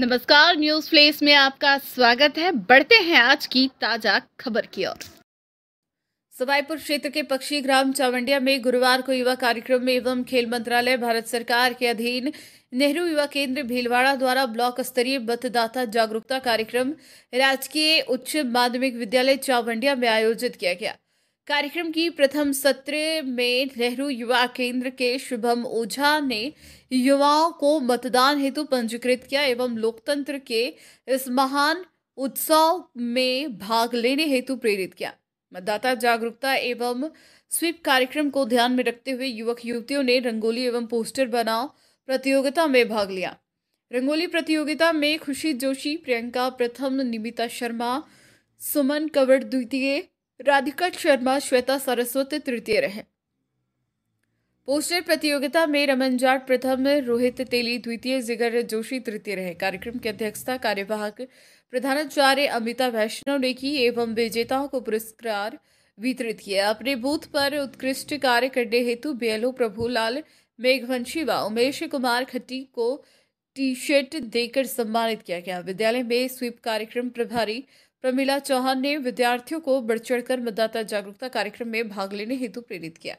नमस्कार news place में आपका स्वागत है बढ़ते हैं आज की ताजा खबर की ओर सवाईपुर क्षेत्र के पक्षी ग्राम चावंडिया में गुरुवार को युवा कार्यक्रम एवं खेल मंत्रालय भारत सरकार के अधीन नेहरू युवा केंद्र भीलवाड़ा द्वारा ब्लॉक स्तरीय मतदाता जागरूकता कार्यक्रम राजकीय उच्च माध्यमिक विद्यालय चावंडिया में आयोजित किया गया कार्यक्रम की प्रथम सत्र में नेहरू युवा केंद्र के शुभम ओझा ने युवाओं को मतदान हेतु पंजीकृत किया एवं लोकतंत्र के इस महान उत्सव में भाग लेने हेतु प्रेरित किया मतदाता जागरूकता एवं स्वीप कार्यक्रम को ध्यान में रखते हुए युवक युवतियों ने रंगोली एवं पोस्टर बनाओ प्रतियोगिता में भाग लिया रंगोली प्रतियोगिता में खुशी जोशी प्रियंका प्रथम निमिता शर्मा सुमन कवर द्वितीय राधिका शर्मा श्वेता सरस्वती तृतीय रहे पोस्टर प्रतियोगिता में रमन जाट प्रथम रोहित तेली द्वितीय जिगर जोशी तृतीय रहे कार्यक्रम की अध्यक्षता कार्यवाहक प्रधानाचार्य अमिता वैष्णव ने की एवं विजेताओं को पुरस्कार वितरित किए अपने बूथ पर उत्कृष्ट कार्य करने हेतु बेलो प्रभुलाल मेघवंशी व उमेश कुमार खट्टी को टी शर्ट देकर सम्मानित किया गया विद्यालय में स्वीप कार्यक्रम प्रभारी प्रमिला चौहान ने विद्यार्थियों को बढ़ चढ़कर मतदाता जागरूकता कार्यक्रम में भाग लेने हेतु प्रेरित किया